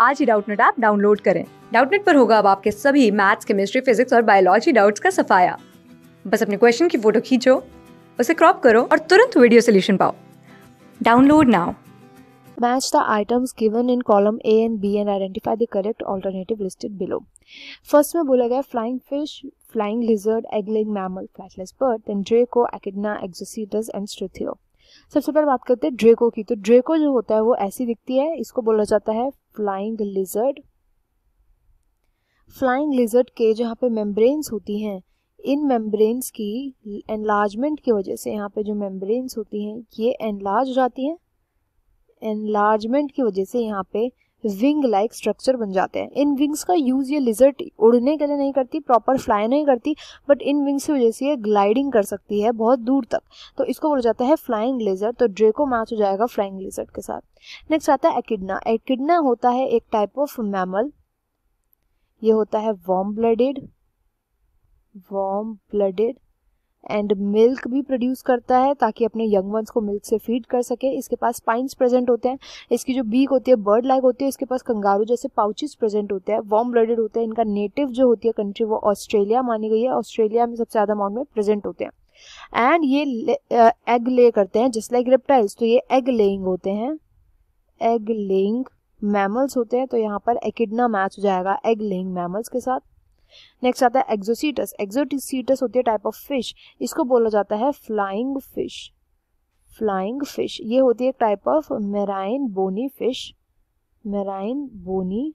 आज ही Doubtnut app download करें डाउटनेट पर होगा अब आपके सभी मैथ्स केमिस्ट्री फिजिक्स और बायोलॉजी डाउट्स का सफाया बस अपने क्वेश्चन की फोटो खींचो उसे क्रॉप करो और तुरंत वीडियो सोल्यूशन पाओ download now Match the items given in column A and B and identify the correct alternative listed below. First में बोला गया flying fish flying lizard egg laying mammal flightless bird then Draco echidna Exocoetus and Struthio सबसे पहले बात करते हैं ड्रेको की तो ड्रेको जो होता है वो ऐसी दिखती है इसको बोला जाता है फ्लाइंग लिजर्ड फ्लाइंग लिजर्ड के जहाँ पे मेम्ब्रेन्स होती हैं इन मेम्ब्रेन्स की एनलार्जमेंट की वजह से यहाँ पे जो मेम्ब्रेन्स होती हैं ये एनलार्ज जाती हैं एनलार्जमेंट की वजह से यहाँ पे विंग लाइक स्ट्रक्चर बन जाते हैं इन विंग्स का यूज़ ये लिजर्ट उड़ने के लिए नहीं करती प्रॉपर फ्लाई नहीं करती बट इन विंग्स की वजह से ये ग्लाइडिंग कर सकती है बहुत दूर तक तो इसको बोला जाता है फ्लाइंग लेजर तो ड्रेको मैच हो जाएगा फ्लाइंग लेजर्ट के साथ नेक्स्ट आता है एकिडना एकिडना होता है एक टाइप ऑफ मैमल ये होता है warm blooded warm blooded and milk भी प्रोड्यूस करता है ताकि अपने यंग वंस को मिल्क से फीड कर सके इसके पास स्पाइंस प्रेजेंट होते हैं इसकी जो बीक होती है बर्ड लाइक होती है इसके पास कंगारू जैसे पाउचेस प्रेजेंट होते हैं वॉम ब्लडेड होते हैं इनका नेटिव जो होती है कंट्री वो ऑस्ट्रेलिया मानी गई है ऑस्ट्रेलिया में सबसे ज़्यादा अमाउंट में प्रेजेंट होते हैं एंड ये एग ले करते हैं जस्ट लाइक रेप्टाइल्स तो ये एग लेइंग होते हैं एग लेइंग मैमल्स होते हैं तो यहाँ पर एकिडना मैच हो जाएगा एग लेइंग मैमल्स के साथ नेक्स्ट आता है एक्जोसीटस एक्जोसीटस होती है टाइप ऑफ फिश इसको बोला जाता है फ्लाइंग फिश फ्लाइंग फिश ये होती है type of marine bony fish marine bony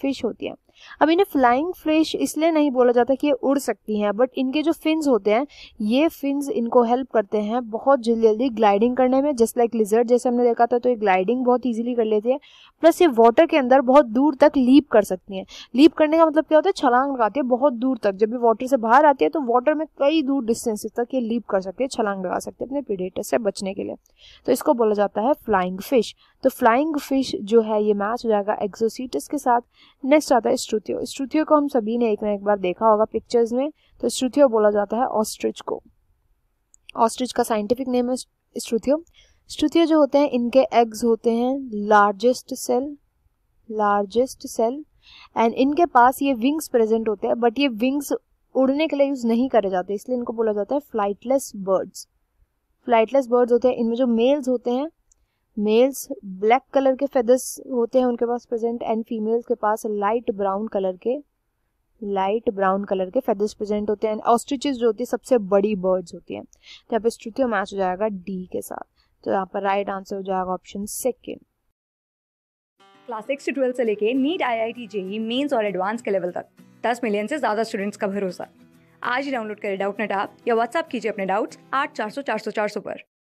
fish होती है अब इन्हें फ्लाइंग फिश इसलिए नहीं बोला जाता कि ये उड़ सकती हैं बट इनके जो फिन्स होते हैं ये फिन्स इनको हेल्प करते हैं बहुत जल्दी जल्दी ग्लाइडिंग करने में जस्ट लाइक लिजर्ट जैसे हमने देखा था तो ये ग्लाइडिंग बहुत ईजिली कर लेती है प्लस ये वाटर के अंदर बहुत दूर तक लीप कर सकती हैं लीप करने का मतलब क्या होता है छलांग लगाती है बहुत दूर तक जब भी वाटर से बाहर आती है तो वाटर में कई दूर डिस्टेंसेस तक ये लीप कर सकती है छलांग लगा सकते हैं अपने पीडेटर से बचने के लिए तो इसको बोला जाता है फ्लाइंग फिश तो फ्लाइंग फिश जो है ये मैच हो जाएगा एक्सोसीटस के साथ नेक्स्ट आता है स्ट्रुथियो स्ट्रुथियो को हम सभी ने एक ना एक बार देखा होगा पिक्चर्स में तो स्ट्रुथियो बोला जाता है ऑस्ट्रिच को ऑस्ट्रिच का साइंटिफिक नेम है स्ट्रुथियो स्ट्रुथियो जो होते हैं इनके एग्स होते हैं largest cell largest cell and इनके पास ये विंग्स प्रेजेंट होते हैं बट ये विंग्स उड़ने के लिए यूज नहीं करे जाते इसलिए इनको बोला जाता है फ्लाइटलेस बर्ड्स फ्लाइटलेस बर्ड्स होते हैं इनमें जो मेल्स होते हैं मेल्स ब्लैक कलर के फेदर्स होते हैं उनके पास प्रेजेंट एंड फीमेल्स के पास लाइट ब्राउन कलर के लाइट ब्राउन कलर के फेदर्स प्रेजेंट होते हैं ऑस्ट्रिचेस जो होती है सबसे बड़ी बर्ड्स होती हैं तो यहाँ पे श्रुतियो मैच हो जाएगा डी के साथ तो यहाँ पर राइट आंसर हो जाएगा ऑप्शन सेकेंड क्लास सिक्स से ट्वेल्थ से लेके NEET I I T JEE mains और एडवांस के लेवल तक दस मिलियन से ज़्यादा स्टूडेंट्स का भरोसा आज ही डाउनलोड करें डाउट नेट आप या व्हाट्सअप कीजिए अपने डाउट्स आठ चार सौ चार सौ चार सौ पर